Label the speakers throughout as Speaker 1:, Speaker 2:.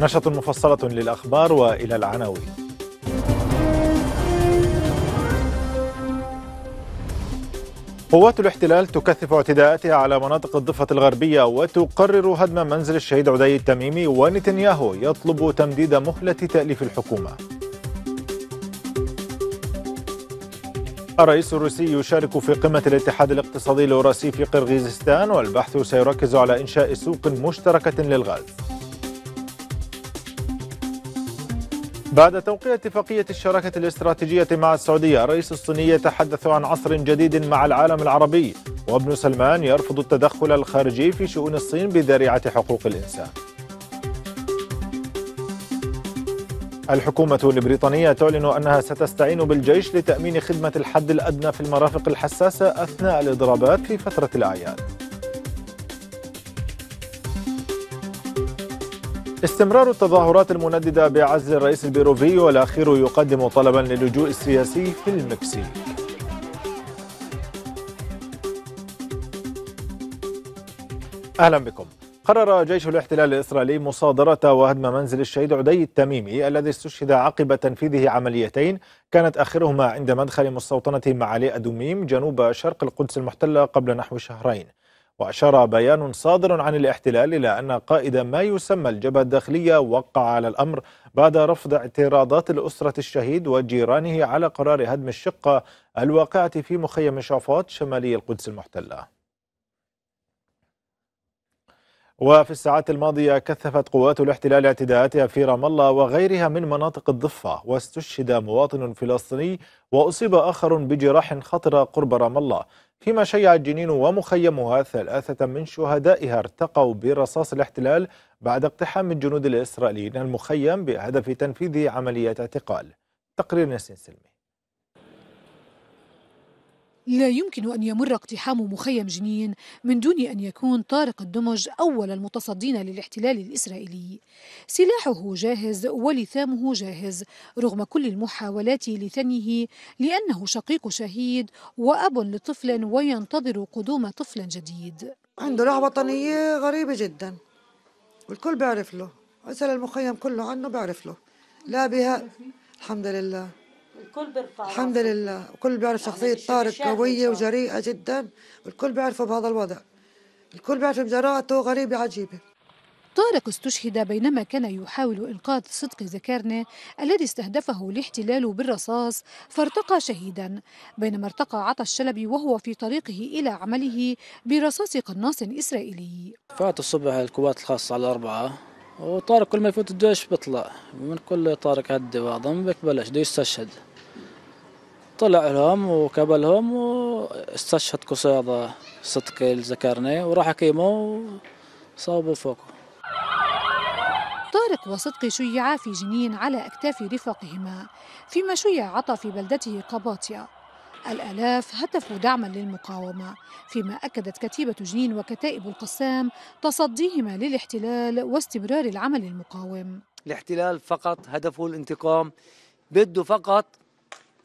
Speaker 1: نشرة مفصلة للأخبار وإلى العناوين قوات الاحتلال تكثف اعتداءاتها على مناطق الضفة الغربية وتقرر هدم منزل الشهيد عدي التميمي ونتنياهو يطلب تمديد مهلة تأليف الحكومة الرئيس الروسي يشارك في قمة الاتحاد الاقتصادي الأوراسي في قرغيزستان والبحث سيركز على إنشاء سوق مشتركة للغاز بعد توقيع اتفاقية الشراكة الاستراتيجية مع السعودية الرئيس الصيني يتحدث عن عصر جديد مع العالم العربي وابن سلمان يرفض التدخل الخارجي في شؤون الصين بذريعة حقوق الإنسان الحكومة البريطانية تعلن أنها ستستعين بالجيش لتأمين خدمة الحد الأدنى في المرافق الحساسة أثناء الإضرابات في فترة الأعياد استمرار التظاهرات المنددة بعزل الرئيس البيروفي والأخير يقدم طلبا للجوء السياسي في المكسيك أهلا بكم قرر جيش الاحتلال الإسرائيلي مصادرة وهدم منزل الشهيد عدي التميمي الذي استشهد عقب تنفيذه عمليتين كانت آخرهما عند مدخل مستوطنة معالي أدوميم جنوب شرق القدس المحتلة قبل نحو شهرين وأشار بيان صادر عن الاحتلال إلى أن قائد ما يسمى الجبهة الداخلية وقع على الأمر بعد رفض اعتراضات الأسرة الشهيد وجيرانه على قرار هدم الشقة الواقعة في مخيم شعفاط شمالي القدس المحتلة وفي الساعات الماضية كثفت قوات الاحتلال اعتداءاتها في رام الله وغيرها من مناطق الضفة واستشهد مواطن فلسطيني وأصيب آخر بجراح خطرة قرب رام الله فيما شيعت جنين ومخيمها ثلاثة من شهدائها ارتقوا برصاص الاحتلال بعد اقتحام الجنود الإسرائيليين المخيم بهدف تنفيذ عمليات اعتقال تقرير نسين سلمي
Speaker 2: لا يمكن أن يمر اقتحام مخيم جنين من دون أن يكون طارق الدمج أول المتصدين للاحتلال الإسرائيلي سلاحه جاهز ولثامه جاهز رغم كل المحاولات لثنيه لأنه شقيق شهيد وأب لطفل وينتظر قدوم طفل جديد عنده لعبة وطنية غريبة جدا والكل بيعرف له أسأل المخيم كله عنه بيعرف له لا بها الحمد لله
Speaker 3: الكل بيرفع الحمد
Speaker 2: لله الكل بيعرف يعني شخصية يعني طارق قوية وجريئة جدا والكل بيعرفه بهذا الوضع الكل بيعرف جرأته غريبة عجيبة طارق استشهد بينما كان يحاول إنقاذ صدقي زكارنة الذي استهدفه الاحتلال بالرصاص فارتقى شهيدا بينما ارتقى عطا الشلبي وهو في طريقه إلى عمله برصاص قناص إسرائيلي
Speaker 4: فات الصبح القوات الخاصة على الأربعة وطارق كل ما يفوت الجيش بيطلع من كل طارق هدي بعضهم ببلش بده يستشهد طلع لهم وقبلهم واستشهد قصيدة صدق الزكرني وراح كيمو وصابوا فوقه
Speaker 2: طارق وصدقي شيعا في جنين على أكتاف رفاقهما فيما شيع عطا في بلدته قباطية الآلاف هتفوا دعما للمقاومة فيما أكدت كتيبة جنين وكتائب القسام تصديهما للاحتلال واستمرار العمل المقاوم
Speaker 5: الاحتلال فقط هدفه الانتقام بده فقط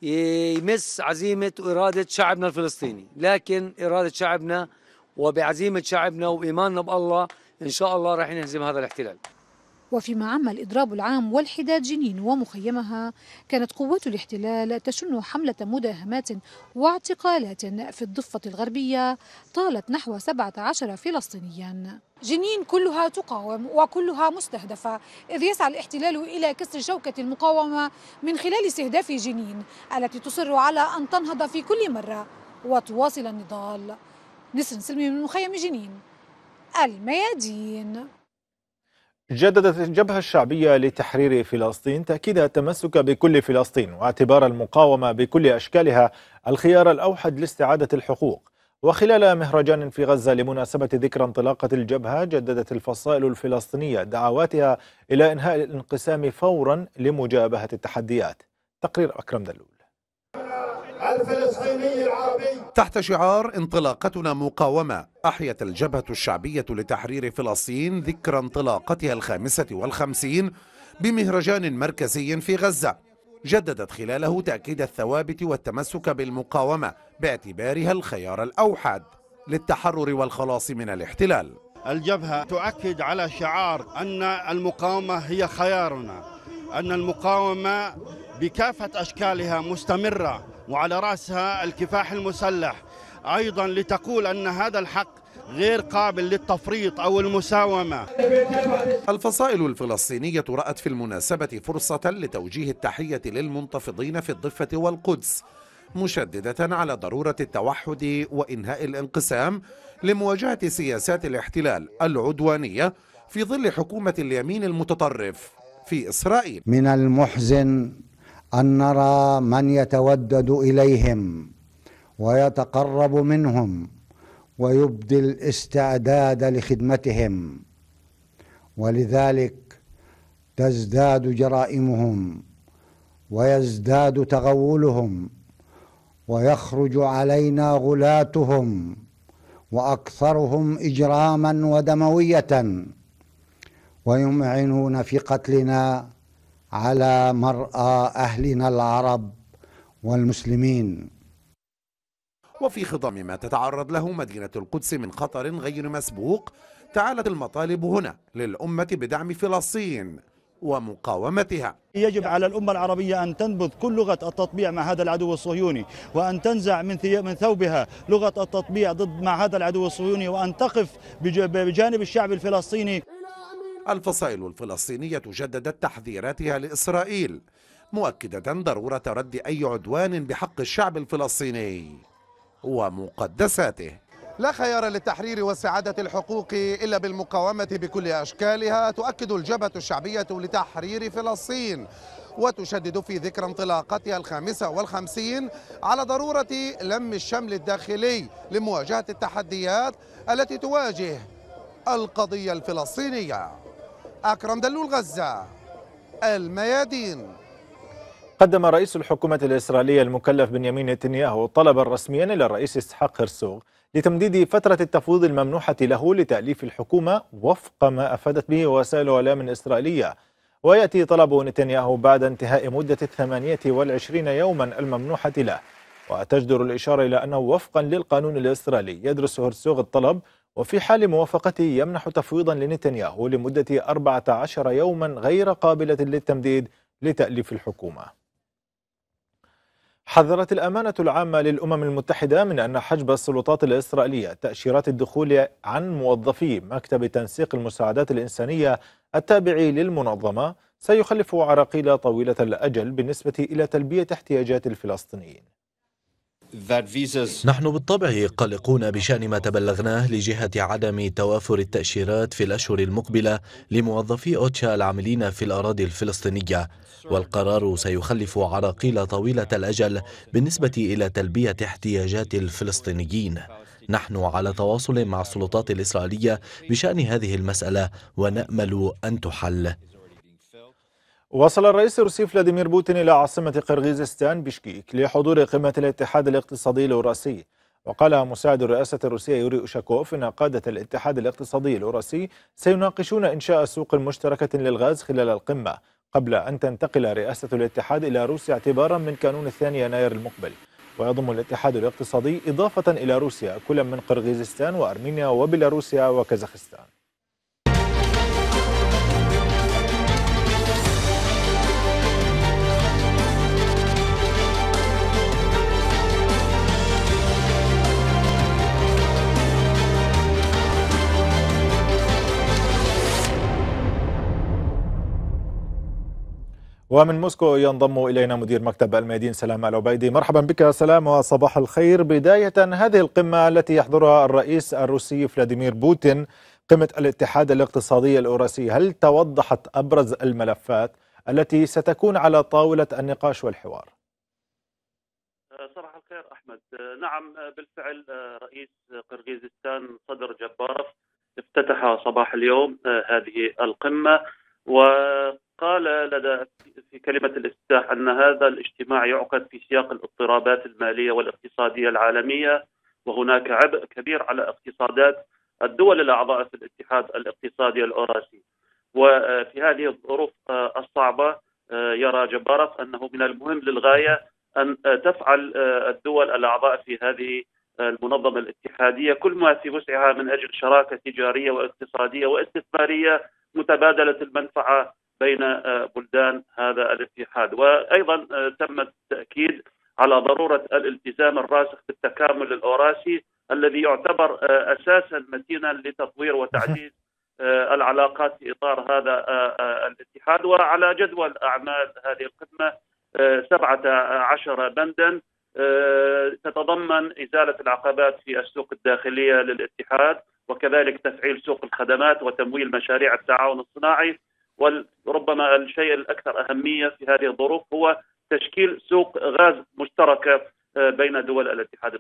Speaker 6: يمس عزيمة وإرادة شعبنا الفلسطيني لكن إرادة شعبنا وبعزيمة شعبنا وإيماننا بالله إن شاء الله راح نهزم هذا الاحتلال
Speaker 2: وفيما عم الإضراب العام والحداد جنين ومخيمها كانت قوات الاحتلال تشن حملة مداهمات واعتقالات في الضفة الغربية طالت نحو 17 فلسطينياً جنين كلها تقاوم وكلها مستهدفة إذ يسعى الاحتلال إلى كسر شوكة المقاومة من خلال استهداف جنين التي تصر على أن تنهض في كل مرة وتواصل النضال نسر سلمي من مخيم جنين الميادين
Speaker 1: جددت الجبهة الشعبية لتحرير فلسطين تأكيد التمسك بكل فلسطين واعتبار المقاومة بكل أشكالها الخيار الأوحد لاستعادة الحقوق وخلال مهرجان في غزة لمناسبة ذكرى انطلاقة الجبهة جددت الفصائل الفلسطينية دعواتها إلى إنهاء الانقسام فورا لمجابهة التحديات تقرير أكرم دلول
Speaker 7: الفلسطينية
Speaker 1: تحت شعار انطلاقتنا مقاومة
Speaker 8: أحيت الجبهة الشعبية لتحرير فلسطين ذكرى انطلاقتها الخامسة والخمسين بمهرجان مركزي في غزة جددت خلاله تأكيد الثوابت والتمسك بالمقاومة باعتبارها الخيار الأوحد للتحرر والخلاص من الاحتلال الجبهة تؤكد على شعار أن المقاومة هي خيارنا أن المقاومة بكافة أشكالها
Speaker 7: مستمرة وعلى رأسها الكفاح المسلح أيضا لتقول أن هذا الحق غير قابل للتفريط أو المساومة
Speaker 8: الفصائل الفلسطينية رأت في المناسبة فرصة لتوجيه التحية للمنتفضين في الضفة والقدس مشددة على ضرورة التوحد وإنهاء الانقسام لمواجهة سياسات الاحتلال العدوانية في ظل حكومة اليمين المتطرف في إسرائيل من المحزن ان نرى من يتودد اليهم ويتقرب منهم ويبدي الاستعداد لخدمتهم ولذلك تزداد جرائمهم ويزداد تغولهم ويخرج علينا غلاتهم واكثرهم اجراما ودمويه ويمعنون في قتلنا على مرأى أهلنا العرب والمسلمين وفي خضم ما تتعرض له مدينة القدس من خطر غير مسبوق تعالت المطالب هنا للأمة بدعم فلسطين ومقاومتها
Speaker 7: يجب على الأمة العربية أن تنبذ كل لغة التطبيع مع هذا العدو الصهيوني وأن تنزع من من ثوبها لغة التطبيع ضد مع هذا العدو الصهيوني وأن تقف بجانب الشعب الفلسطيني
Speaker 8: الفصائل الفلسطينية جددت تحذيراتها لإسرائيل مؤكدة ضرورة رد أي عدوان بحق الشعب الفلسطيني ومقدساته لا خيار للتحرير واستعادة الحقوق إلا بالمقاومة بكل أشكالها تؤكد الجبهة الشعبية لتحرير فلسطين وتشدد في ذكرى انطلاقتها الخامسة والخمسين على ضرورة لم الشمل الداخلي لمواجهة التحديات التي تواجه القضية الفلسطينية أكرم دلول غزة
Speaker 1: الميادين قدم رئيس الحكومة الإسرائيلية المكلف بنيامين نتنياهو طلبا رسميا إلى الرئيس إسحاق هرسوغ لتمديد فترة التفويض الممنوحة له لتأليف الحكومة وفق ما أفادت به وسائل إعلام إسرائيلية ويأتي طلب نتنياهو بعد انتهاء مدة الثمانية والعشرين يوما الممنوحة له وتجدر الإشارة إلى أنه وفقا للقانون الإسرائيلي يدرس هرسوغ الطلب وفي حال موافقته يمنح تفويضا لنتنياهو لمدة 14 يوما غير قابلة للتمديد لتأليف الحكومة حذرت الأمانة العامة للأمم المتحدة من أن حجب السلطات الإسرائيلية تأشيرات الدخول عن موظفي مكتب تنسيق المساعدات الإنسانية التابع للمنظمة سيخلف عراقيل طويلة الأجل بالنسبة إلى تلبية احتياجات الفلسطينيين
Speaker 4: نحن بالطبع قلقون بشأن ما تبلغناه لجهة عدم توافر التأشيرات في الأشهر المقبلة لموظفي أوتشا العاملين في الأراضي الفلسطينية والقرار سيخلف عراقيل طويلة الأجل بالنسبة إلى تلبية احتياجات الفلسطينيين نحن على تواصل مع السلطات الإسرائيلية بشأن هذه المسألة ونأمل أن تحل
Speaker 1: وصل الرئيس الروسي فلاديمير بوتين إلى عاصمة قرغيزستان بشكيك لحضور قمة الاتحاد الاقتصادي الأوراسي وقال مساعد الرئاسة الروسية يوري أوشاكوف أن قادة الاتحاد الاقتصادي الأوراسي سيناقشون إنشاء سوق مشتركة للغاز خلال القمة قبل أن تنتقل رئاسة الاتحاد إلى روسيا اعتبارا من كانون الثاني يناير المقبل ويضم الاتحاد الاقتصادي إضافة إلى روسيا كل من قرغيزستان وأرمينيا وبيلاروسيا وكازاخستان ومن موسكو ينضم إلينا مدير مكتب الميادين سلام العبيدي مرحبا بك سلام وصباح الخير بداية هذه القمة التي يحضرها الرئيس الروسي فلاديمير بوتين قمة الاتحاد الاقتصادي الأوراسي هل توضحت أبرز الملفات التي ستكون على طاولة النقاش والحوار؟
Speaker 7: صباح الخير أحمد نعم بالفعل رئيس قرغيزستان صدر جبارف افتتح صباح اليوم آه، هذه القمة وقال لدى في كلمة الافتتاح أن هذا الاجتماع يعقد في سياق الاضطرابات المالية والاقتصادية العالمية وهناك عبء كبير على اقتصادات الدول الأعضاء في الاتحاد الاقتصادي الأوراسي وفي هذه الظروف آه، الصعبة آه، يرى جبارف أنه من المهم للغاية أن آه، تفعل الدول الأعضاء في هذه المنظمة الاتحادية كل ما في وسعها من أجل شراكة تجارية واقتصادية واستثمارية متبادله المنفعه بين آه، بلدان هذا الاتحاد وايضا آه، تم التاكيد على ضروره الالتزام الراسخ بالتكامل الاوراسي الذي يعتبر آه، اساسا متينا لتطوير وتعزيز العلاقات في اطار هذا الاتحاد وعلى جدول اعمال هذه القمه 17 بندا آه، تتضمن إزالة العقبات في السوق الداخلية للاتحاد وكذلك تفعيل سوق الخدمات وتمويل مشاريع التعاون الصناعي وربما الشيء الأكثر أهمية في هذه الظروف هو تشكيل سوق غاز مشتركة آه، بين دول الاتحاد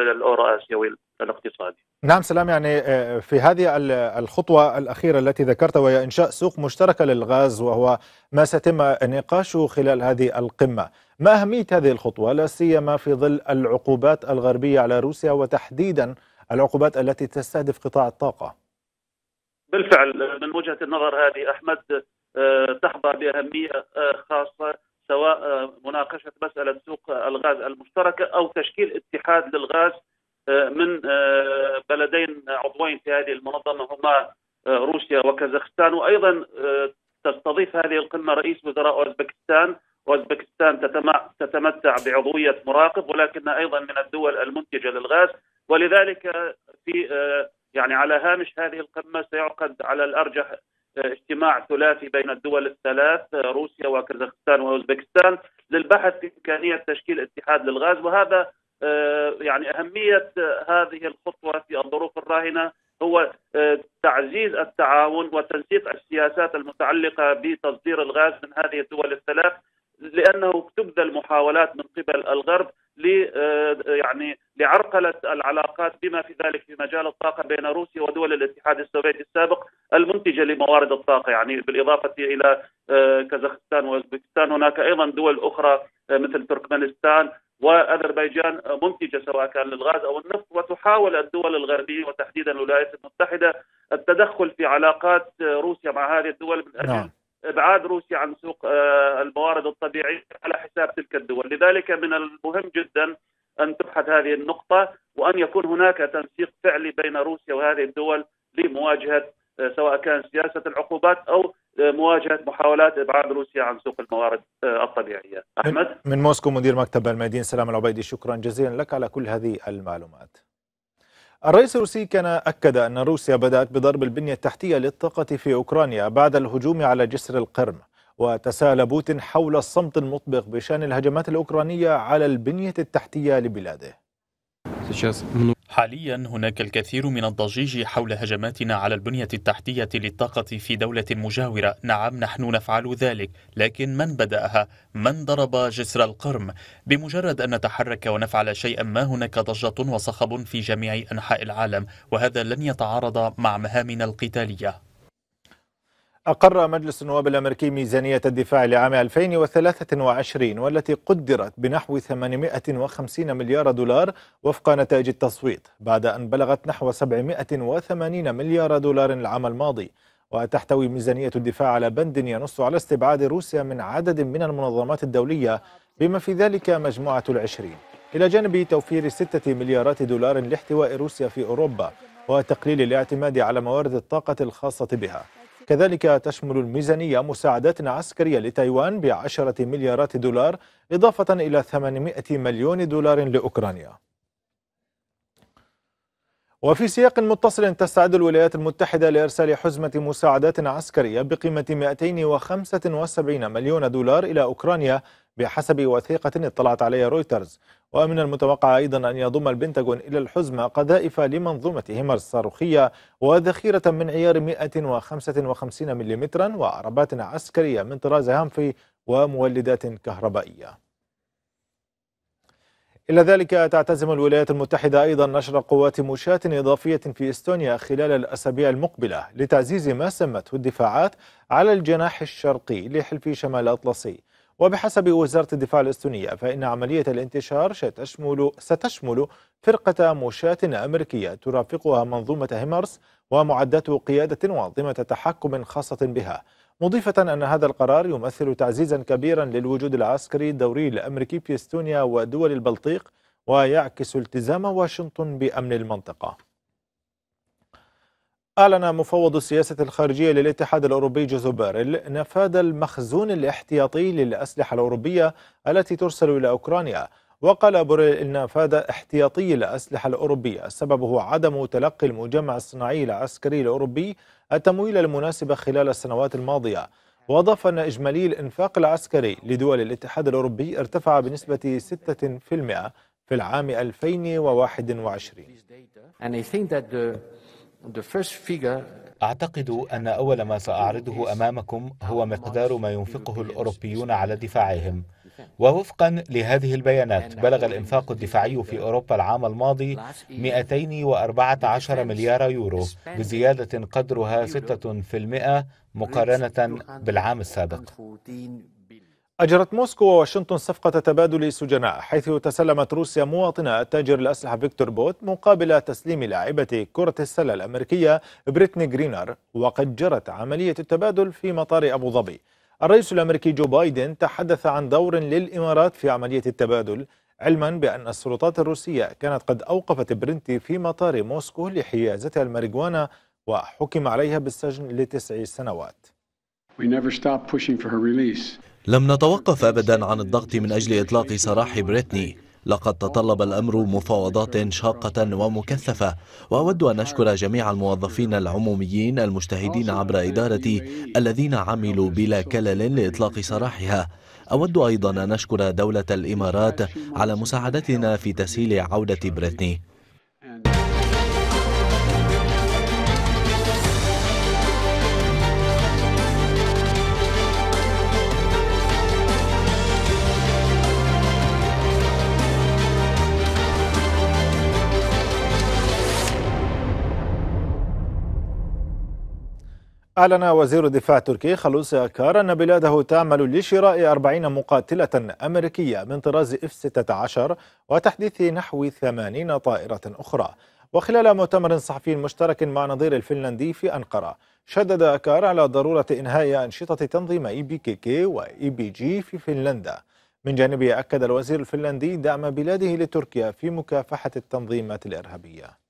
Speaker 7: الاوراسيوي الاقتصادي.
Speaker 1: نعم سلام يعني آه، في هذه الخطوه الاخيره التي ذكرتها وهي انشاء سوق مشتركه للغاز وهو ما سيتم نقاشه خلال هذه القمه. ما أهمية هذه الخطوة لا سيما في ظل العقوبات الغربية على روسيا وتحديدا العقوبات التي تستهدف قطاع الطاقة
Speaker 7: بالفعل من وجهة النظر هذه أحمد آه، تحظى بأهمية آه، خاصة سواء آه، مناقشة مسألة سوق الغاز المشتركة أو تشكيل اتحاد للغاز من بلدين عضوين في هذه المنظمة هما روسيا وكازاخستان وأيضا تستضيف هذه القمة رئيس وزراء أوزبكستان وأوزبكستان تتمتع بعضوية مراقب ولكنها أيضا من الدول المنتجة للغاز ولذلك في آه، يعني على هامش هذه القمة سيعقد على الأرجح آه، اجتماع ثلاثي بين الدول الثلاث آه، روسيا وكازاخستان وأوزبكستان للبحث في إمكانية تشكيل اتحاد للغاز وهذا يعني أهمية هذه الخطوة في الظروف الراهنة هو تعزيز التعاون وتنسيق السياسات المتعلقة بتصدير الغاز من هذه الدول الثلاث لانه تبذل محاولات من قبل الغرب ل آه، يعني لعرقله العلاقات بما في ذلك في مجال الطاقه بين روسيا ودول الاتحاد السوفيتي السابق المنتجه لموارد الطاقه يعني بالاضافه الى آه، كازاخستان واوزبكستان هناك ايضا دول اخرى آه، مثل تركمانستان واذربيجان منتجه سواء كان للغاز او النفط وتحاول الدول الغربيه وتحديدا الولايات المتحده التدخل في علاقات روسيا مع هذه الدول من اجل نعم. ابعاد روسيا عن سوق آه، الموارد الطبيعيه على حساب تلك الدول، لذلك من المهم جدا ان تبحث هذه النقطه وان يكون هناك تنسيق فعلي بين روسيا وهذه الدول لمواجهه آه، سواء كان سياسه العقوبات او آه، مواجهه محاولات ابعاد روسيا عن سوق الموارد الطبيعيه.
Speaker 1: احمد من موسكو مدير مكتب الميادين سلام العبيدي شكرا جزيلا لك على كل هذه المعلومات. الرئيس الروسي كان أكد أن روسيا بدأت بضرب البنية التحتية للطاقة في أوكرانيا بعد الهجوم على جسر القرم وتساءل بوتين حول الصمت المطبق بشأن الهجمات الأوكرانية على البنية التحتية لبلاده
Speaker 9: حاليا هناك الكثير من الضجيج حول هجماتنا على البنية التحتية للطاقة في دولة مجاورة نعم نحن نفعل ذلك لكن من بدأها؟ من ضرب جسر القرم؟ بمجرد أن نتحرك ونفعل شيئا ما هناك ضجة وصخب في جميع أنحاء العالم وهذا لن يتعارض مع مهامنا القتالية
Speaker 1: أقر مجلس النواب الأمريكي ميزانية الدفاع لعام 2023 والتي قدرت بنحو 850 مليار دولار وفق نتائج التصويت بعد أن بلغت نحو 780 مليار دولار العام الماضي وتحتوي ميزانية الدفاع على بند ينص على استبعاد روسيا من عدد من المنظمات الدولية بما في ذلك مجموعة العشرين إلى جانب توفير 6 مليارات دولار لاحتواء روسيا في أوروبا وتقليل الاعتماد على موارد الطاقة الخاصة بها كذلك تشمل الميزانية مساعدات عسكرية لتايوان بعشرة مليارات دولار إضافة إلى 800 مليون دولار لأوكرانيا وفي سياق متصل تستعد الولايات المتحدة لإرسال حزمة مساعدات عسكرية بقيمة 275 مليون دولار إلى أوكرانيا بحسب وثيقة اطلعت عليها رويترز ومن المتوقع أيضا أن يضم البنتاغون إلى الحزمة قذائف لمنظومة هيمر الصاروخية وذخيرة من عيار 155 ملم وعربات عسكرية من طراز هامفي ومولدات كهربائية إلى ذلك تعتزم الولايات المتحدة أيضا نشر قوات مشاة إضافية في إستونيا خلال الأسابيع المقبلة لتعزيز ما سمته الدفاعات على الجناح الشرقي لحلف شمال الأطلسي وبحسب وزارة الدفاع الأستونية فإن عملية الانتشار ستشمل, ستشمل فرقة مشاة أمريكية ترافقها منظومة هيمرس ومعدات قيادة وأنظمة تحكم خاصة بها مضيفة أن هذا القرار يمثل تعزيزا كبيرا للوجود العسكري الدوري الأمريكي في استونيا ودول البلطيق ويعكس التزام واشنطن بأمن المنطقة أعلن مفوض السياسة الخارجية للاتحاد الأوروبي جوزو باريل نفاد المخزون الاحتياطي للأسلحة الأوروبية التي ترسل إلى أوكرانيا وقال بوريل إن نفاذ احتياطي الأسلحة الأوروبية السبب هو عدم تلقي المجمع الصناعي العسكري الأوروبي التمويل المناسب خلال السنوات الماضية وأضاف أن إجمالي الإنفاق العسكري لدول الاتحاد الأوروبي ارتفع بنسبة 6% في العام 2021 أعتقد أن أول ما سأعرضه أمامكم
Speaker 10: هو مقدار ما ينفقه الأوروبيون على دفاعهم ووفقا لهذه البيانات بلغ الإنفاق الدفاعي في أوروبا العام الماضي 214
Speaker 1: مليار يورو بزيادة قدرها 6% مقارنة بالعام السابق أجرت موسكو وواشنطن صفقة تبادل سجناء حيث تسلمت روسيا مواطنة التاجر الأسلحة فيكتور بوت مقابل تسليم لاعبة كرة السلة الأمريكية بريتني جرينر وقد جرت عملية التبادل في مطار أبو ظبي الرئيس الأمريكي جو بايدن تحدث عن دور للإمارات في عملية التبادل علما بأن السلطات الروسية كانت قد أوقفت برنتي في مطار موسكو لحيازتها الماريجوانا وحكم عليها بالسجن لتسع سنوات.
Speaker 5: We never stopped pushing for her release.
Speaker 4: لم نتوقف أبدا عن الضغط من أجل إطلاق سراح بريتني لقد تطلب الأمر مفاوضات شاقة ومكثفة وأود أن أشكر جميع الموظفين العموميين المجتهدين عبر إدارتي الذين عملوا بلا كلل لإطلاق سراحها أود أيضا أن أشكر دولة الإمارات على مساعدتنا في تسهيل عودة بريتني
Speaker 1: أعلن وزير الدفاع التركي خلوصي أكار أن بلاده تعمل لشراء 40 مقاتلة أمريكية من طراز اف 16 وتحديث نحو 80 طائرة أخرى وخلال مؤتمر صحفي مشترك مع نظير الفنلندي في أنقرة شدد أكار على ضرورة إنهاء أنشطة تنظيم إي بي كي كي وإي بي جي في فنلندا من جانبه أكد الوزير الفنلندي دعم بلاده لتركيا في مكافحة التنظيمات الإرهابية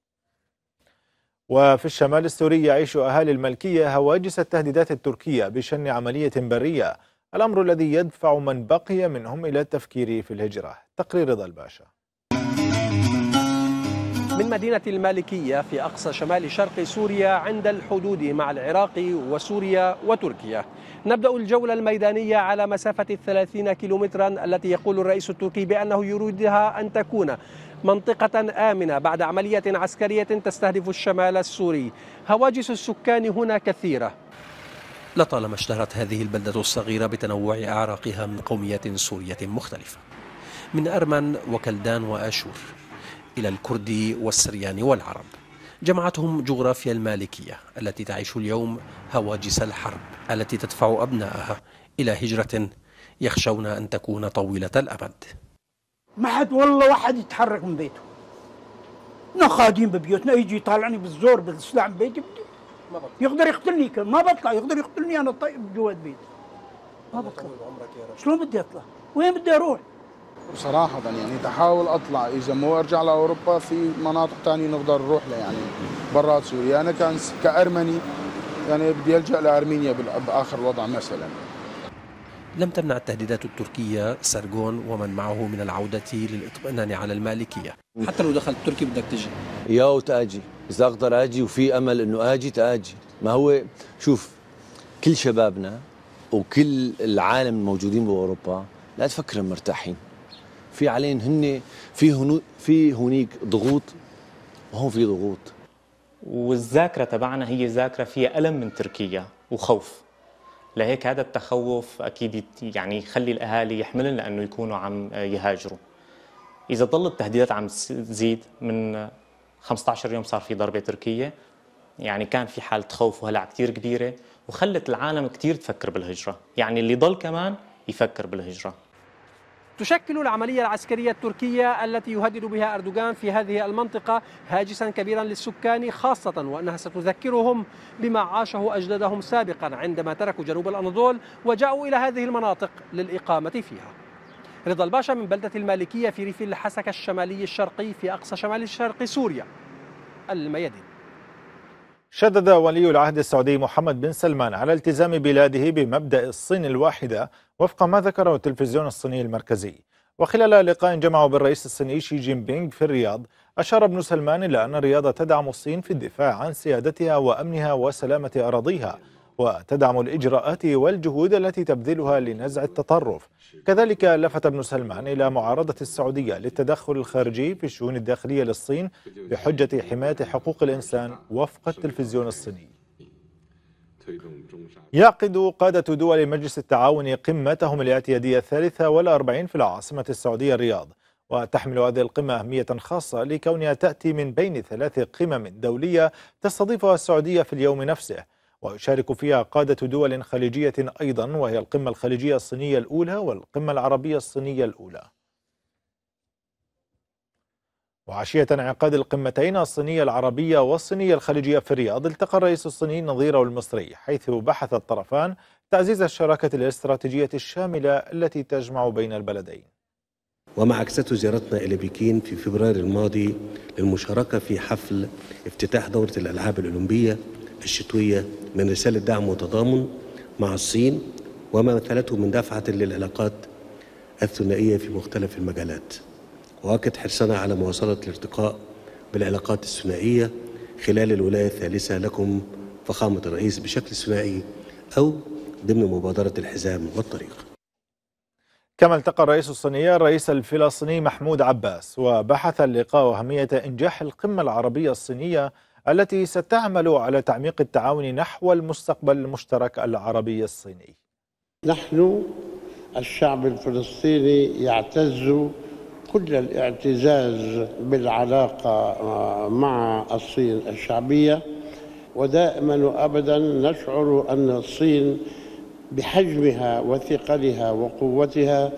Speaker 1: وفي الشمال السوري يعيش أهالي الملكية هواجس التهديدات التركية بشن عملية برية الأمر الذي يدفع من بقي منهم إلى التفكير في الهجرة تقرير رضا الباشا من مدينة المالكية في
Speaker 6: أقصى شمال شرق سوريا عند الحدود مع العراق وسوريا وتركيا نبدأ الجولة الميدانية على مسافة الثلاثين كيلومترا التي يقول الرئيس التركي بأنه يريدها أن تكون منطقة آمنة بعد عملية عسكرية تستهدف الشمال السوري هواجس السكان هنا كثيرة لطالما اشتهرت هذه البلدة الصغيرة بتنوع أعراقها من قوميات سورية مختلفة من أرمن وكلدان وآشور إلى الكردي والسريان والعرب جمعتهم جغرافيا المالكية التي تعيش اليوم هواجس الحرب التي تدفع أبنائها إلى هجرة يخشون أن تكون طويلة الأمد ما حد والله واحد يتحرك من بيته احنا قاعدين ببيوتنا يجي يطالعني بالزور بالسلاح من بيتي ما بطلع. يقدر يقتلني كم. ما بطلع يقدر يقتلني انا طيب جوات بيتي ما بطلع
Speaker 10: شلون بدي اطلع؟ وين بدي اروح؟ بصراحة يعني بحاول اطلع اذا مو ارجع لاوروبا في مناطق ثانية نقدر نروح لها يعني برات سوريا انا كان كارمني يعني بدي الجا لارمينيا باخر وضع مثلا
Speaker 6: لم تمنع التهديدات التركية سرجون ومن معه من العودة للإطمئنان على المالكية حتى لو دخلت تركي بدك تجي يا تأجي إذا أقدر أجي وفي أمل أنه أجي تأجي ما هو شوف كل شبابنا وكل العالم الموجودين بأوروبا لا تفكر مرتاحين في
Speaker 4: عليهم هن في هنو في هنيك ضغوط وهون في ضغوط
Speaker 9: والذاكره تبعنا هي ذاكره فيها الم من تركيا وخوف لهيك هذا التخوف اكيد يعني يخلي الاهالي يحملن لانه يكونوا عم يهاجروا اذا ضل التهديدات عم تزيد من 15 يوم صار في ضربه تركيه يعني كان في حاله خوف وهلع كثير كبيره وخلت العالم كثير تفكر بالهجره يعني اللي ضل كمان يفكر بالهجره
Speaker 6: تشكل العملية العسكرية التركية التي يهدد بها أردوغان في هذه المنطقة هاجسا كبيرا للسكان خاصة وأنها ستذكرهم بما عاشه أجدادهم سابقا عندما تركوا جنوب الأناضول وجاءوا إلى هذه المناطق للإقامة فيها رضا الباشا من بلدة المالكية في ريف الحسكة الشمالي الشرقي في أقصى شمال شرق سوريا الميادين
Speaker 1: شدد ولي العهد السعودي محمد بن سلمان على التزام بلاده بمبدأ الصين الواحدة وفق ما ذكره التلفزيون الصيني المركزي وخلال لقاء جمعه بالرئيس الصيني شي جين بينغ في الرياض أشار ابن سلمان إلى أن الرياض تدعم الصين في الدفاع عن سيادتها وأمنها وسلامة أراضيها وتدعم الإجراءات والجهود التي تبذلها لنزع التطرف كذلك لفت ابن سلمان إلى معارضة السعودية للتدخل الخارجي في الشؤون الداخلية للصين بحجة حماية حقوق الإنسان وفق التلفزيون الصيني يعقد قادة دول مجلس التعاون قمتهم الاعتيادية الثالثة والأربعين في العاصمة السعودية الرياض وتحمل هذه القمة أهمية خاصة لكونها تأتي من بين ثلاث قمم دولية تستضيفها السعودية في اليوم نفسه ويشارك فيها قادة دول خليجية أيضا وهي القمة الخليجية الصينية الأولى والقمة العربية الصينية الأولى وعشية انعقاد القمتين الصينية العربية والصينية الخليجية في الرياض التقى الرئيس الصيني نظيره المصري حيث بحث الطرفان تعزيز الشراكة الاستراتيجية الشاملة التي تجمع بين البلدين
Speaker 4: ومع عكسته زيارتنا إلى بكين في فبراير الماضي للمشاركة في حفل افتتاح دورة الألعاب الأولمبية الشتوية من رسالة دعم وتضامن مع الصين وما مثلته من دفعة للعلاقات الثنائية في مختلف المجالات وأكد حرصنا على مواصلة الارتقاء بالعلاقات الثنائية خلال الولاية الثالثة لكم فخامة الرئيس بشكل ثنائي أو ضمن مبادرة الحزام والطريق
Speaker 1: كما التقى الرئيس الصيني الرئيس الفلسطيني محمود عباس وبحث اللقاء أهمية إنجاح القمة العربية الصينية التي ستعمل على تعميق التعاون نحو المستقبل المشترك العربي الصيني نحن الشعب الفلسطيني يعتز
Speaker 8: كل الاعتزاز بالعلاقة مع الصين الشعبية ودائما وابدا نشعر ان الصين بحجمها وثقلها وقوتها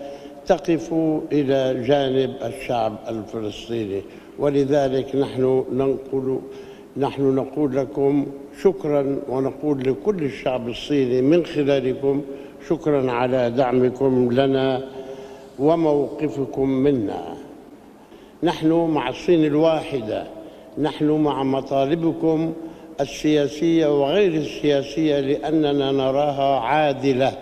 Speaker 8: تقف الى جانب الشعب الفلسطيني ولذلك نحن ننقل نحن نقول لكم شكرا ونقول لكل الشعب الصيني من خلالكم شكرا على دعمكم لنا وموقفكم منا نحن مع الصين الواحده نحن مع مطالبكم
Speaker 1: السياسيه وغير السياسيه لاننا نراها عادله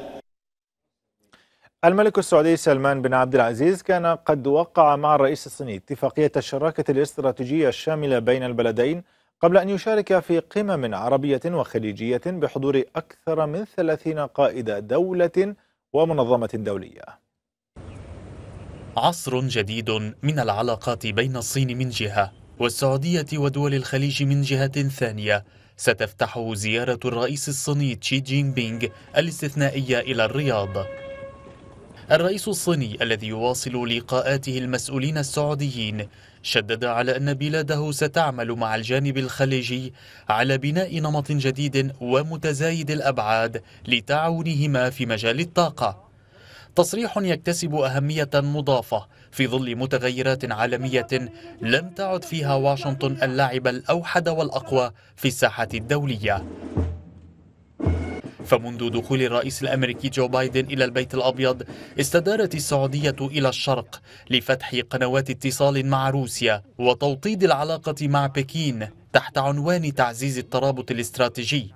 Speaker 1: الملك السعودي سلمان بن عبد العزيز كان قد وقع مع الرئيس الصيني اتفاقيه الشراكه الاستراتيجيه الشامله بين البلدين قبل أن يشارك في قمم عربية وخليجية بحضور أكثر من ثلاثين قائد دولة ومنظمة دولية
Speaker 9: عصر جديد من العلاقات بين الصين من جهة والسعودية ودول الخليج من جهة ثانية ستفتحه زيارة الرئيس الصيني تشي جين بينغ الاستثنائية إلى الرياض الرئيس الصيني الذي يواصل لقاءاته المسؤولين السعوديين شدد على أن بلاده ستعمل مع الجانب الخليجي على بناء نمط جديد ومتزايد الأبعاد لتعاونهما في مجال الطاقة تصريح يكتسب أهمية مضافة في ظل متغيرات عالمية لم تعد فيها واشنطن اللاعب الأوحد والأقوى في الساحة الدولية فمنذ دخول الرئيس الامريكي جو بايدن الى البيت الابيض استدارت السعوديه الى الشرق لفتح قنوات اتصال مع روسيا وتوطيد العلاقه مع بكين تحت عنوان تعزيز الترابط الاستراتيجي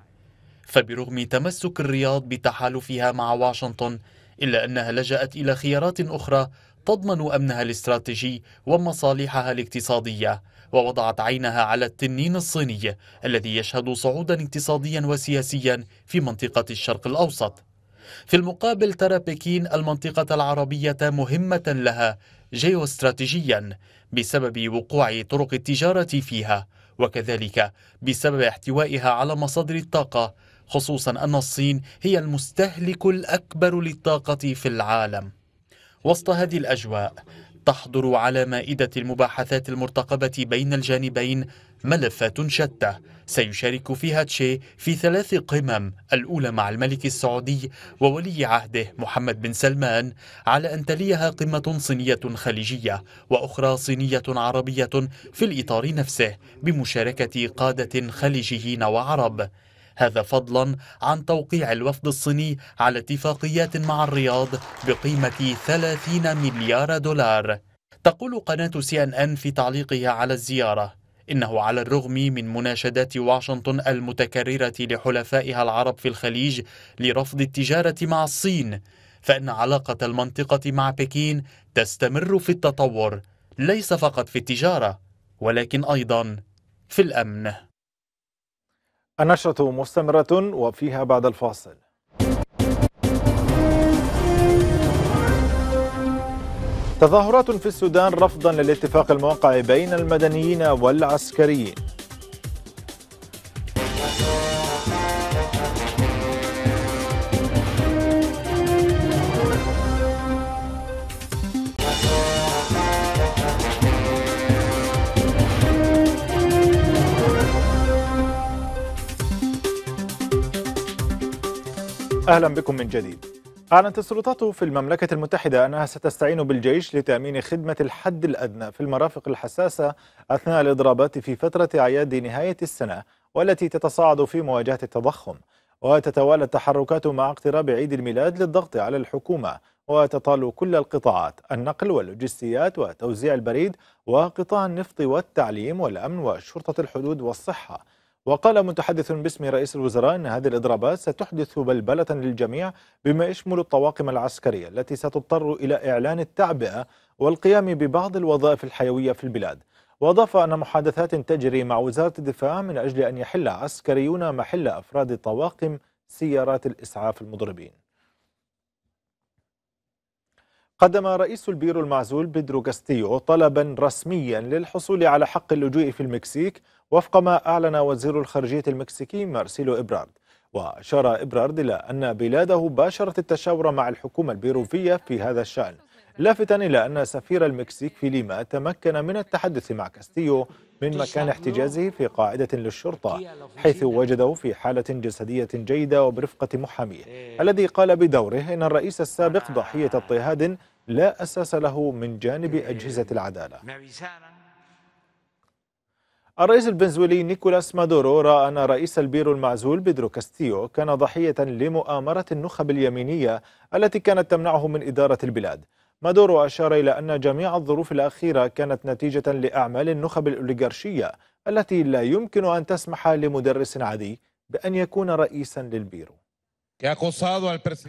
Speaker 9: فبرغم تمسك الرياض بتحالفها مع واشنطن الا انها لجات الى خيارات اخرى تضمن امنها الاستراتيجي ومصالحها الاقتصاديه ووضعت عينها على التنين الصيني الذي يشهد صعودا اقتصاديا وسياسيا في منطقة الشرق الأوسط في المقابل ترى بكين المنطقة العربية مهمة لها جيوستراتيجيا بسبب وقوع طرق التجارة فيها وكذلك بسبب احتوائها على مصادر الطاقة خصوصا أن الصين هي المستهلك الأكبر للطاقة في العالم وسط هذه الأجواء تحضر على مائدة المباحثات المرتقبة بين الجانبين ملفات شتى سيشارك فيها تشي في ثلاث قمم الأولى مع الملك السعودي وولي عهده محمد بن سلمان على أن تليها قمة صينية خليجية وأخرى صينية عربية في الإطار نفسه بمشاركة قادة خليجيين وعرب هذا فضلا عن توقيع الوفد الصيني على اتفاقيات مع الرياض بقيمة 30 مليار دولار تقول قناة سي ان ان في تعليقها على الزيارة إنه على الرغم من مناشدات واشنطن المتكررة لحلفائها العرب في الخليج لرفض التجارة مع الصين فإن علاقة المنطقة مع بكين تستمر في التطور ليس فقط في التجارة ولكن أيضا في الأمن
Speaker 1: النشرة مستمرة وفيها بعد الفاصل تظاهرات في السودان رفضا للاتفاق الموقع بين المدنيين والعسكريين أهلا بكم من جديد أعلنت السلطات في المملكة المتحدة أنها ستستعين بالجيش لتأمين خدمة الحد الأدنى في المرافق الحساسة أثناء الإضرابات في فترة أعياد نهاية السنة والتي تتصاعد في مواجهة التضخم وتتوالى التحركات مع اقتراب عيد الميلاد للضغط على الحكومة وتطال كل القطاعات النقل واللوجستيات وتوزيع البريد وقطاع النفط والتعليم والأمن وشرطة الحدود والصحة وقال متحدث باسم رئيس الوزراء أن هذه الإضرابات ستحدث بلبلة للجميع بما يشمل الطواقم العسكرية التي ستضطر إلى إعلان التعبئة والقيام ببعض الوظائف الحيوية في البلاد وأضاف أن محادثات تجري مع وزارة الدفاع من أجل أن يحل عسكريون محل أفراد طواقم سيارات الإسعاف المضربين قدم رئيس البيرو المعزول بيدرو كاستيو طلبا رسميا للحصول على حق اللجوء في المكسيك وفق ما أعلن وزير الخارجية المكسيكي مارسيلو إبرارد وأشار إبرارد إلى أن بلاده باشرت التشاور مع الحكومة البيروفية في هذا الشأن لافتا إلى أن سفير المكسيك في ليما تمكن من التحدث مع كاستيو من مكان احتجازه في قاعدة للشرطة حيث وجده في حالة جسدية جيدة وبرفقة محاميه الذي قال بدوره إن الرئيس السابق ضحية اضطهاد لا أساس له من جانب أجهزة العدالة الرئيس الفنزويلي نيكولاس مادورو رأى أن رئيس البيرو المعزول بيدرو كاستيو كان ضحية لمؤامرة النخب اليمينية التي كانت تمنعه من إدارة البلاد مادورو أشار إلى أن جميع الظروف الأخيرة كانت نتيجة لأعمال النخب الأوليغارشية التي لا يمكن أن تسمح لمدرس عادي بأن يكون رئيسا للبيرو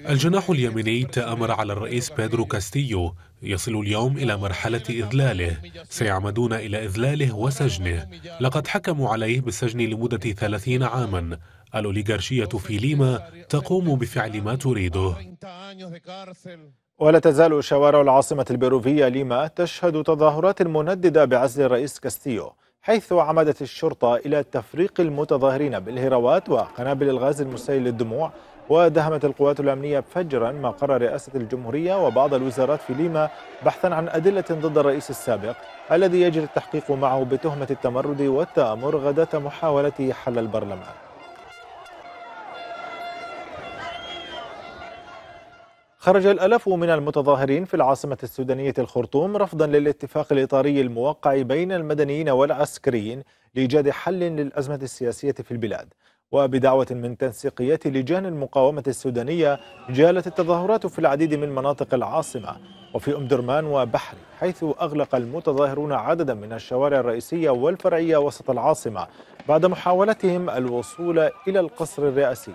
Speaker 10: الجناح اليميني تآمر على الرئيس بيدرو كاستيو يصل اليوم إلى مرحلة إذلاله سيعمدون إلى إذلاله وسجنه لقد حكموا عليه بالسجن لمدة ثلاثين عاما الأوليغارشية في ليما تقوم بفعل ما تريده
Speaker 1: ولا تزال شوارع العاصمة البيروفية ليما تشهد تظاهرات منددة بعزل الرئيس كاستيو حيث عمدت الشرطة إلى تفريق المتظاهرين بالهراوات وقنابل الغاز المسيل للدموع ودهمت القوات الأمنية فجرا مقر رئاسة الجمهورية وبعض الوزارات في ليما بحثا عن أدلة ضد الرئيس السابق الذي يجري التحقيق معه بتهمة التمرد والتآمر غداة محاولته حل البرلمان خرج الألاف من المتظاهرين في العاصمة السودانية الخرطوم رفضا للاتفاق الإطاري الموقع بين المدنيين والعسكريين لإيجاد حل للأزمة السياسية في البلاد وبدعوة من تنسيقيات لجان المقاومة السودانية جالت التظاهرات في العديد من مناطق العاصمة وفي أم درمان وبحري حيث أغلق المتظاهرون عددا من الشوارع الرئيسية والفرعية وسط العاصمة بعد محاولتهم الوصول إلى القصر الرئاسي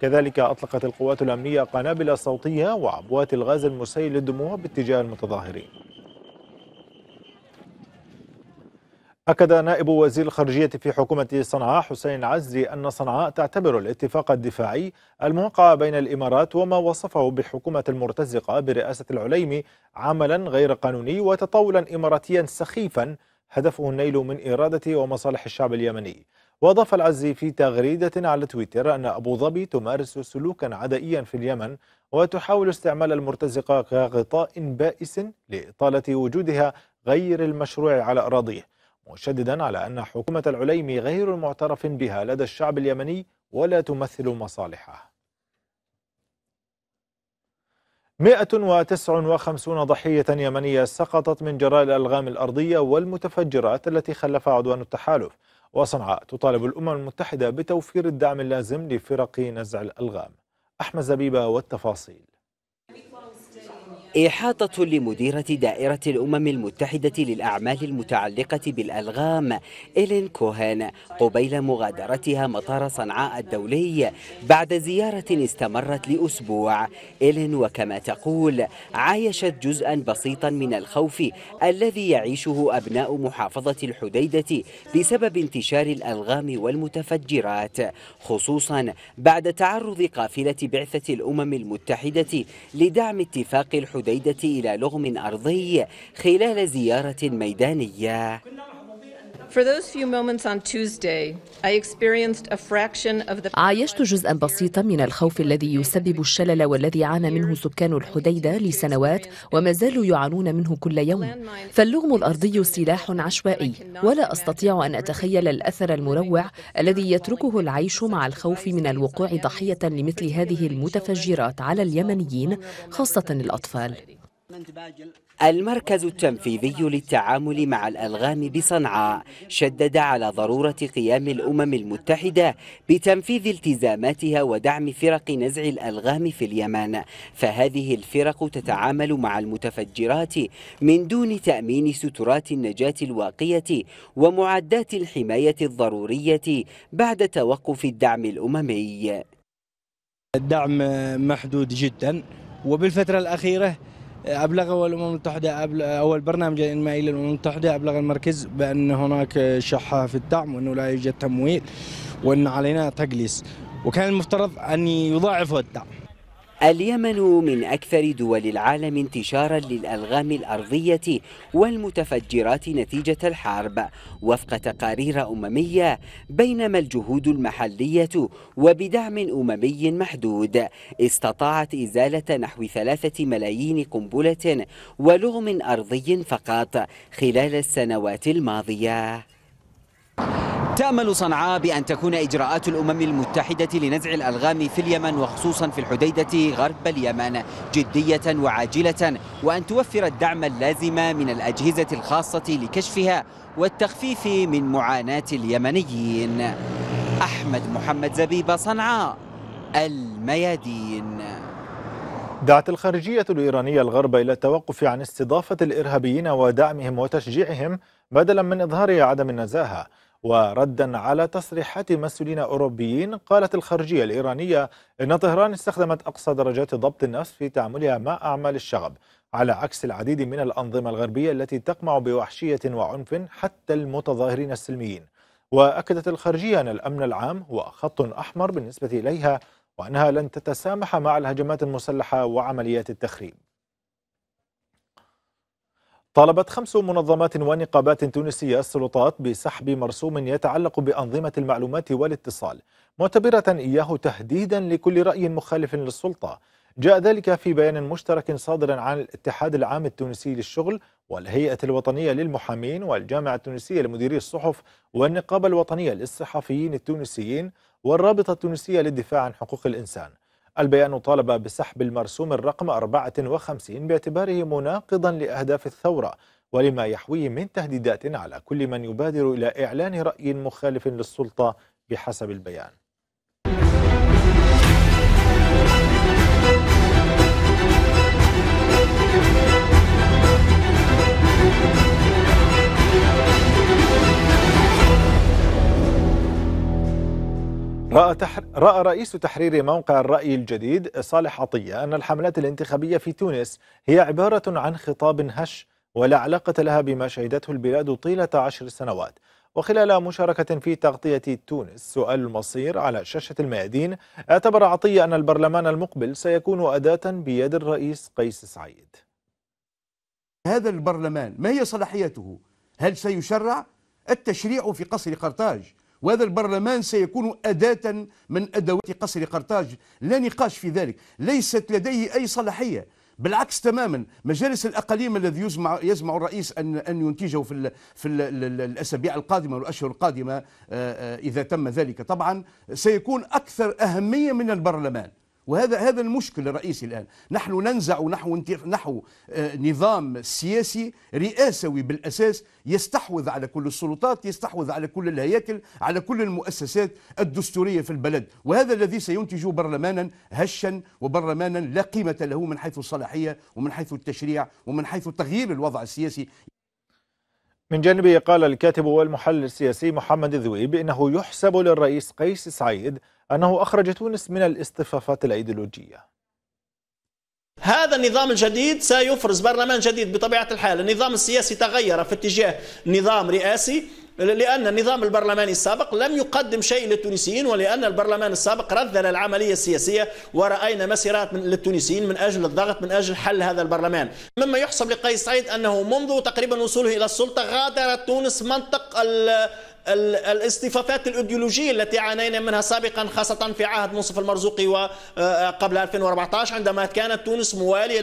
Speaker 1: كذلك أطلقت القوات الأمنية قنابل صوتية وعبوات الغاز المسيل للدموع باتجاه المتظاهرين أكد نائب وزير الخارجية في حكومة صنعاء حسين عزي أن صنعاء تعتبر الاتفاق الدفاعي الموقع بين الإمارات وما وصفه بحكومة المرتزقة برئاسة العليمي عملا غير قانوني وتطاولا إماراتيا سخيفا هدفه النيل من إرادة ومصالح الشعب اليمني وأضاف العزي في تغريدة على تويتر أن أبو ظبي تمارس سلوكا عدائيا في اليمن وتحاول استعمال المرتزقة كغطاء بائس لإطالة وجودها غير المشروع على أراضيه مشددا على أن حكومة العليمي غير معترف بها لدى الشعب اليمني ولا تمثل مصالحه 159 ضحية يمنية سقطت من جراء الألغام الأرضية والمتفجرات التي خلفها عدوان التحالف وصنعاء تطالب الأمم المتحدة بتوفير الدعم اللازم لفرق نزع الألغام أحمد زبيبة والتفاصيل
Speaker 5: إحاطة لمديرة دائرة الأمم المتحدة للأعمال المتعلقة بالألغام إيلين كوهين قبيل مغادرتها مطار صنعاء الدولي بعد زيارة استمرت لأسبوع إيلين وكما تقول عايشت جزءا بسيطا من الخوف الذي يعيشه أبناء محافظة الحديدة بسبب انتشار الألغام والمتفجرات خصوصا بعد تعرض قافلة بعثة الأمم المتحدة لدعم اتفاق الحديدة الحديدة إلى لغم أرضي خلال زيارة ميدانية عايشت جزءا بسيطا من الخوف الذي يسبب الشلل والذي
Speaker 2: عانى منه سكان الحديدة لسنوات وما زالوا يعانون منه كل يوم فاللغم الأرضي سلاح عشوائي ولا أستطيع أن أتخيل الأثر المروع الذي يتركه العيش مع الخوف من الوقوع ضحية لمثل هذه المتفجرات على اليمنيين خاصة الأطفال
Speaker 5: المركز التنفيذي للتعامل مع الألغام بصنعاء شدد على ضرورة قيام الأمم المتحدة بتنفيذ التزاماتها ودعم فرق نزع الألغام في اليمن فهذه الفرق تتعامل مع المتفجرات من دون تأمين سترات النجاة الواقية ومعدات الحماية الضرورية بعد توقف الدعم الأممي
Speaker 4: الدعم محدود جدا وبالفترة الأخيرة أبلغه الأمم المتحدة أبلغ أول أمم برنامج إنمائي للأمم المتحدة أبلغ المركز بأن هناك شحة في الدعم وأنه لا يوجد تمويل
Speaker 5: وأن علينا تجليس وكان المفترض أن يضاعفوا الدعم اليمن من أكثر دول العالم انتشارا للألغام الأرضية والمتفجرات نتيجة الحرب وفق تقارير أممية بينما الجهود المحلية وبدعم أممي محدود استطاعت إزالة نحو ثلاثة ملايين قنبلة ولغم أرضي فقط خلال السنوات الماضية تأمل صنعاء بأن تكون إجراءات الأمم المتحدة لنزع الألغام في اليمن وخصوصا في الحديدة غرب اليمن جدية وعاجلة وأن توفر الدعم اللازم من الأجهزة الخاصة لكشفها والتخفيف من معاناة اليمنيين أحمد محمد زبيب صنعاء الميادين
Speaker 1: دعت الخارجية الإيرانية الغرب إلى التوقف عن استضافة الإرهابيين ودعمهم وتشجيعهم بدلا من إظهار عدم النزاهة وردا على تصريحات مسؤولين أوروبيين قالت الخارجية الإيرانية إن طهران استخدمت أقصى درجات ضبط النفس في تعاملها مع أعمال الشغب على عكس العديد من الأنظمة الغربية التي تقمع بوحشية وعنف حتى المتظاهرين السلميين وأكدت الخارجية أن الأمن العام هو خط أحمر بالنسبة إليها وأنها لن تتسامح مع الهجمات المسلحة وعمليات التخريب طالبت خمس منظمات ونقابات تونسية السلطات بسحب مرسوم يتعلق بأنظمة المعلومات والاتصال معتبرة إياه تهديدا لكل رأي مخالف للسلطة جاء ذلك في بيان مشترك صادر عن الاتحاد العام التونسي للشغل والهيئة الوطنية للمحامين والجامعة التونسية لمديري الصحف والنقابة الوطنية للصحفيين التونسيين والرابطة التونسية للدفاع عن حقوق الإنسان البيان طالب بسحب المرسوم الرقم 54 باعتباره مناقضا لأهداف الثورة ولما يحويه من تهديدات على كل من يبادر إلى إعلان رأي مخالف للسلطة بحسب البيان رأى, تحر... رأى رئيس تحرير موقع الرأي الجديد صالح عطية أن الحملات الانتخابية في تونس هي عبارة عن خطاب هش ولا علاقة لها بما شهدته البلاد طيلة عشر سنوات وخلال مشاركة في تغطية تونس سؤال المصير على شاشة الميادين اعتبر عطية أن البرلمان المقبل سيكون أداة بيد الرئيس قيس سعيد هذا البرلمان ما هي
Speaker 10: صلاحيته؟ هل سيشرع؟ التشريع في قصر قرطاج وهذا البرلمان سيكون أداة من أدوات قصر قرطاج لا نقاش في ذلك ليست لديه أي صلاحية بالعكس تماما مجالس الاقاليم الذي يسمع يسمع الرئيس ان ان ينتجه في الـ في الـ الاسابيع القادمه والاشهر القادمه آه، آه، اذا تم ذلك طبعا سيكون اكثر اهميه من البرلمان وهذا هذا المشكل الرئيسي الان نحن ننزع نحو نحو آه، نظام سياسي رئاسوي بالاساس يستحوذ على كل السلطات يستحوذ على كل الهياكل على كل المؤسسات الدستوريه في البلد وهذا الذي سينتج برلمانا هشا وبرلمانا لا
Speaker 1: قيمه له من حيث الصلاحيه ومن حيث التشريع ومن حيث تغيير الوضع السياسي من جانبه قال الكاتب والمحلل السياسي محمد الذويب انه يحسب للرئيس قيس سعيد أنه أخرج تونس من الاصطفافات الأيديولوجية
Speaker 4: هذا النظام الجديد سيفرز برلمان جديد بطبيعة الحال النظام السياسي تغير في اتجاه نظام رئاسي لأن النظام البرلماني السابق لم يقدم شيء للتونسيين ولأن البرلمان السابق رذل العملية السياسية ورأينا مسيرات من للتونسيين من أجل الضغط من أجل حل هذا البرلمان مما يحسب لقيس سعيد أنه منذ تقريبا وصوله إلى السلطة غادرت تونس منطق الاصطفافات الايديولوجيه التي عانينا منها سابقا خاصه في عهد منصف المرزوقي وقبل آه، 2014 عندما كانت تونس مواليه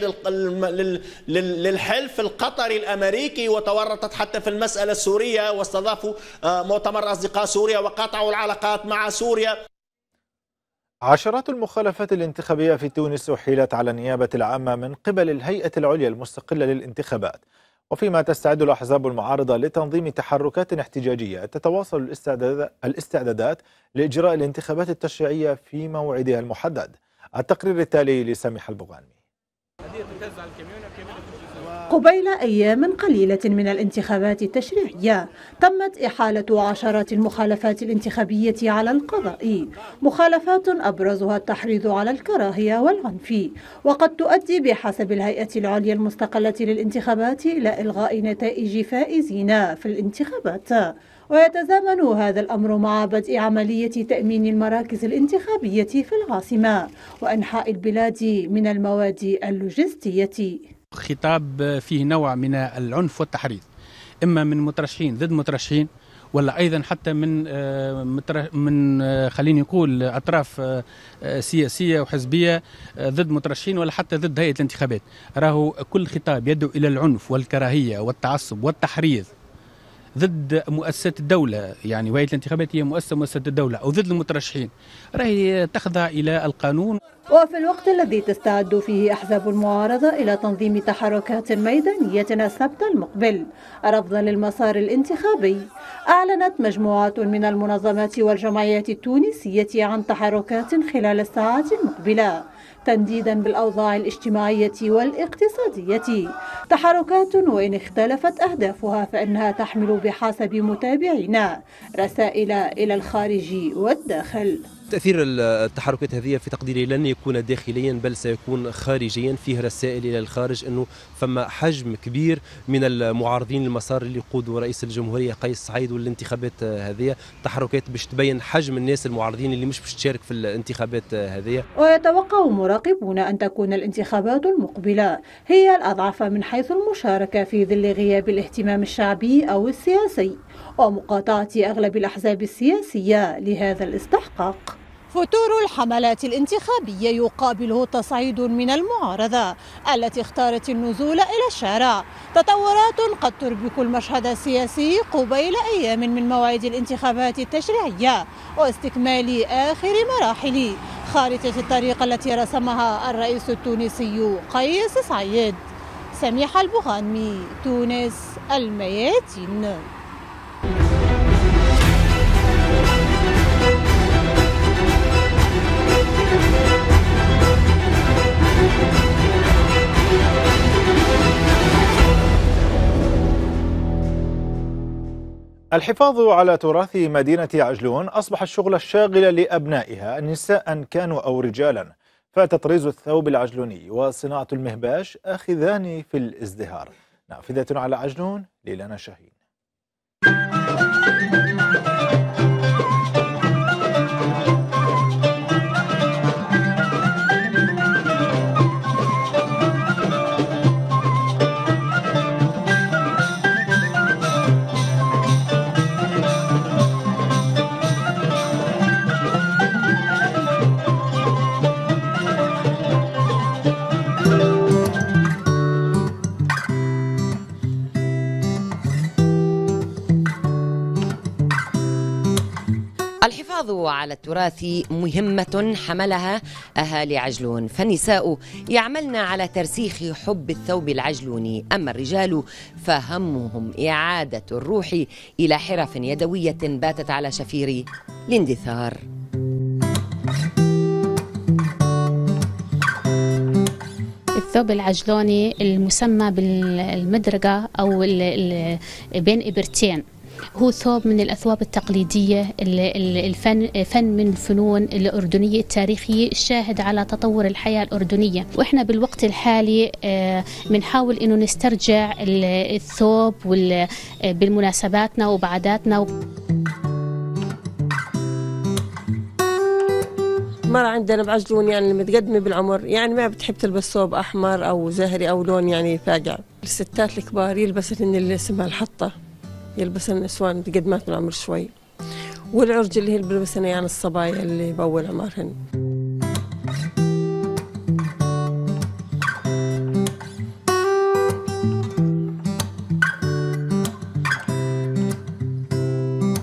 Speaker 4: للحلف القطري الامريكي وتورطت حتى في المساله السوريه واستضافوا آه، مؤتمر اصدقاء سوريا وقطعوا العلاقات مع سوريا
Speaker 1: عشرات المخالفات الانتخابية في تونس احيلت على النيابة العامة من قبل الهيئة العليا المستقلة للانتخابات وفيما تستعد الأحزاب المعارضة لتنظيم تحركات احتجاجية تتواصل الاستعدادات لإجراء الانتخابات التشريعية في موعدها المحدد التقرير التالي لسامح البغانمي
Speaker 3: قبيل أيام قليلة من الانتخابات التشريعية تمت إحالة عشرات المخالفات الانتخابية على القضاء مخالفات أبرزها التحريض على الكراهية والعنف وقد تؤدي بحسب الهيئة العليا المستقلة للانتخابات إلى إلغاء نتائج فائزين في الانتخابات ويتزامن هذا الأمر مع بدء عملية تأمين المراكز الانتخابية في العاصمة وأنحاء البلاد من المواد اللوجستية
Speaker 9: خطاب فيه نوع من العنف والتحريض اما من مترشحين ضد مترشحين ولا ايضا حتى من آه، من آه، خليني نقول اطراف آه، سياسيه وحزبيه ضد مترشحين ولا حتى ضد هيئه الانتخابات راهو كل خطاب يدعو الى العنف والكراهيه والتعصب والتحريض ضد مؤسسة الدولة يعني وهيئة الانتخابات هي مؤسسة مؤسسة الدولة أو ضد المترشحين راهي تخضع إلى القانون
Speaker 3: وفي الوقت الذي تستعد فيه أحزاب المعارضة إلى تنظيم تحركات ميدانية السبت المقبل رفضا للمسار الانتخابي أعلنت مجموعات من المنظمات والجمعيات التونسية عن تحركات خلال الساعات المقبلة تنديدا بالأوضاع الاجتماعية والاقتصادية تحركات وإن اختلفت أهدافها فإنها تحمل بحسب متابعينا رسائل إلى الخارج والداخل
Speaker 6: تأثير التحركات هذه في تقديري لن يكون داخليا بل سيكون خارجيا فيه رسائل إلى الخارج أنه فما حجم كبير من المعارضين المسار اللي يقودوا رئيس الجمهورية قيس سعيد والانتخابات هذه تحركات باش تبين حجم الناس المعارضين اللي مش باش تشارك في الانتخابات هذه
Speaker 3: ويتوقع مراقبون أن تكون الانتخابات المقبلة هي الأضعف من حيث المشاركة في ظل غياب الاهتمام الشعبي أو السياسي ومقاطعة أغلب الأحزاب السياسية لهذا الاستحقاق فتور الحملات الانتخابية يقابله تصعيد من المعارضة التي اختارت النزول إلى الشارع تطورات قد تربك المشهد السياسي قبيل أيام من موعد الانتخابات التشريعية واستكمال آخر مراحل خارطة الطريق التي رسمها الرئيس التونسي قيس سعيد سميحة البغانمي تونس الميادين
Speaker 1: الحفاظ على تراث مدينة عجلون أصبح الشغل الشاغل لأبنائها نساء كانوا أو رجالا فتطريز الثوب العجلوني وصناعة المهباش أخذان في الازدهار نافذة على عجلون ليلانا شهيد
Speaker 5: الحفاظ على التراث مهمة حملها أهالي عجلون فالنساء يعملن على ترسيخ حب الثوب العجلوني أما الرجال فهمهم إعادة الروح إلى حرف يدوية باتت على شفير الاندثار
Speaker 3: الثوب العجلوني المسمى بالمدرقة أو بين إبرتين هو ثوب من الأثواب التقليدية الفن فن من الفنون الأردنية التاريخية الشاهد على تطور الحياة الأردنية وإحنا بالوقت الحالي آه، بنحاول إنه نسترجع الثوب آه، بالمناسباتنا وبعاداتنا مرة عندنا بعجلون يعني متقدمة بالعمر يعني ما بتحب تلبس ثوب أحمر أو زهري أو لون يعني فاقع الستات الكبار يلبسن اللي اسمها الحطة يلبسها النسوان متقدمات العمر شوي والعرج اللي هي بلبسنه يعني الصبايا اللي بأول عمرهن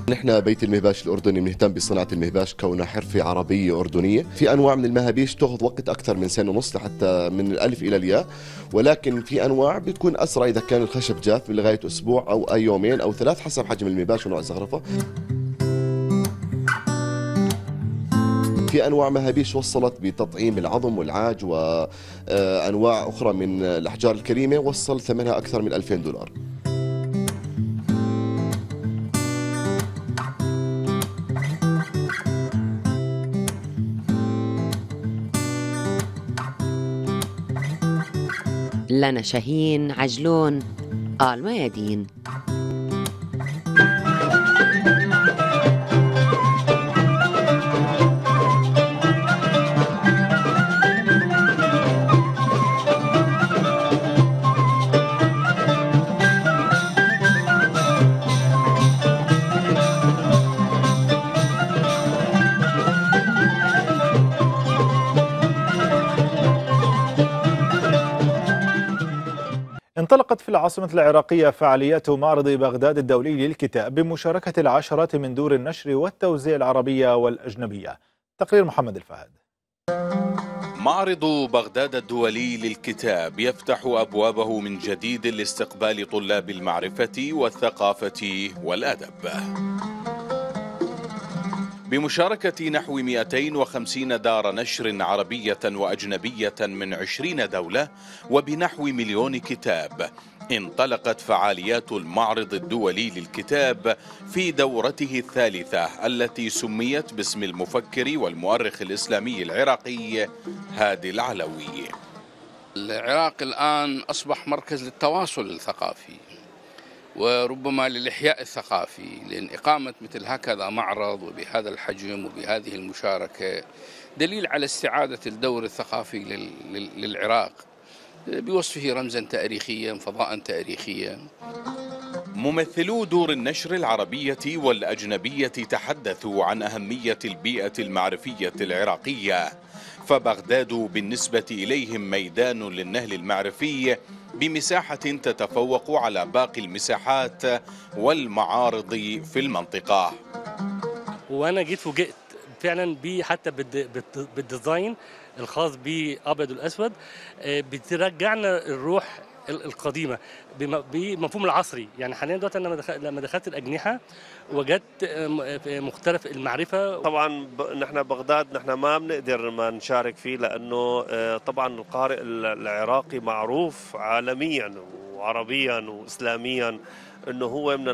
Speaker 4: نحن بيت المهباش الاردني بنهتم بصناعه المهباش كونها حرفه عربيه اردنيه في انواع من المهابيش تاخذ وقت اكثر من سنه ونص لحتى من الالف الى الياء ولكن في انواع بتكون اسرع اذا كان الخشب جاف لغايه اسبوع او اي يومين او ثلاث حسب حجم المهباش ونوع الزخرفه في انواع مهابيش وصلت بتطعيم العظم والعاج وانواع اخرى من الاحجار الكريمه وصل ثمنها اكثر من 2000 دولار
Speaker 5: لنا شاهين عجلون قال ميادين
Speaker 1: انطلقت في العاصمة العراقية فعاليات معرض بغداد الدولي للكتاب بمشاركة العشرات من دور النشر والتوزيع العربية والأجنبية تقرير محمد الفهد
Speaker 10: معرض بغداد الدولي للكتاب يفتح أبوابه من جديد لاستقبال طلاب المعرفة والثقافة والأدب بمشاركة نحو 250 دار نشر عربية وأجنبية من 20 دولة وبنحو مليون كتاب انطلقت فعاليات المعرض الدولي للكتاب في دورته الثالثة التي سميت باسم المفكر والمؤرخ الإسلامي العراقي هادي العلوي العراق الآن أصبح مركز للتواصل الثقافي وربما للإحياء الثقافي لأن إقامة مثل هكذا معرض وبهذا الحجم وبهذه المشاركة دليل على استعادة الدور الثقافي للعراق بوصفه رمزا تاريخيا فضاء تاريخيا ممثلو دور النشر العربية والأجنبية تحدثوا عن أهمية البيئة المعرفية العراقية فبغداد بالنسبة إليهم ميدان للنهل المعرفي بمساحة تتفوق على باقي المساحات
Speaker 7: والمعارض في المنطقة وأنا جيت فوجئت فعلا بي حتى بالديزاين الخاص بابيض والاسود آه، بترجعنا الروح القديمه بمفهوم العصري يعني حاليا دلوقتي انا لما دخلت الاجنحه وجدت مختلف المعرفه طبعا نحن بغداد نحن ما بنقدر ما نشارك فيه لانه آه، طبعا القارئ العراقي معروف عالميا وعربيا واسلاميا انه هو من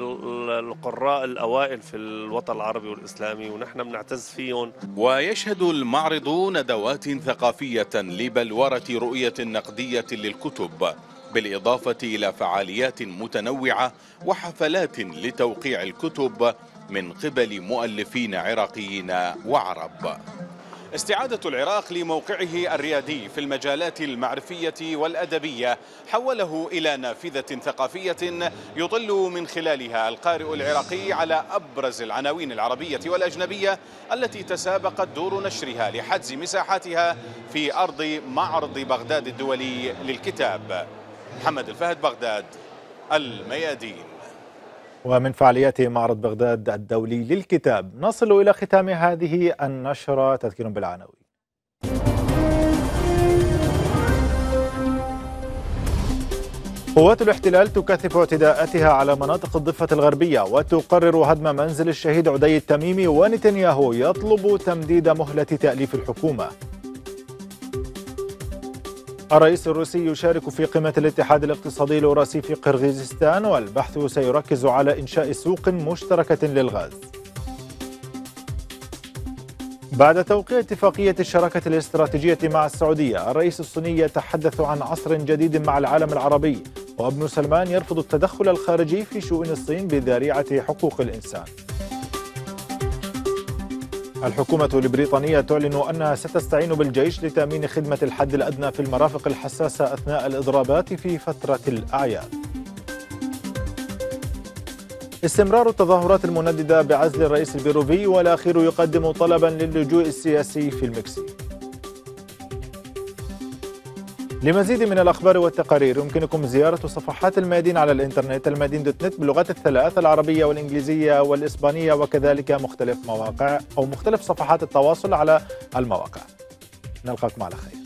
Speaker 7: القراء الاوائل في الوطن العربي والاسلامي ونحن بنعتز فيهم
Speaker 10: ويشهد المعرض ندوات ثقافيه لبلوره رؤيه نقديه للكتب بالإضافة إلى فعاليات متنوعة وحفلات لتوقيع الكتب من قبل مؤلفين عراقيين وعرب استعادة العراق لموقعه الريادي في المجالات المعرفية والأدبية حوله إلى نافذة ثقافية يطل من خلالها القارئ العراقي على أبرز العناوين العربية والأجنبية التي تسابقت دور نشرها لحجز مساحاتها في أرض معرض بغداد الدولي للكتاب محمد الفهد بغداد الميادين
Speaker 1: ومن فعاليات معرض بغداد الدولي للكتاب نصل إلى ختام هذه النشرة تذكير بالعناوين قوات الاحتلال تكثف اعتداءاتها على مناطق الضفة الغربية وتقرر هدم منزل الشهيد عدي التميمي ونتنياهو يطلب تمديد مهلة تأليف الحكومة الرئيس الروسي يشارك في قمة الاتحاد الاقتصادي الأوراسي في قرغيزستان والبحث سيركز على إنشاء سوق مشتركة للغاز بعد توقيع اتفاقية الشراكة الاستراتيجية مع السعودية الرئيس الصيني يتحدث عن عصر جديد مع العالم العربي وابن سلمان يرفض التدخل الخارجي في شؤون الصين بذريعة حقوق الإنسان الحكومة البريطانية تعلن أنها ستستعين بالجيش لتأمين خدمة الحد الأدنى في المرافق الحساسة أثناء الإضرابات في فترة الأعياد. استمرار التظاهرات المنددة بعزل الرئيس البيروفي والأخير يقدم طلبا للجوء السياسي في المكسيك. لمزيد من الأخبار والتقارير يمكنكم زيارة صفحات الميادين على الإنترنت المادين دوت نت باللغات الثلاث العربية والإنجليزية والإسبانية وكذلك مختلف مواقع أو مختلف صفحات التواصل على المواقع نلقاكم على خير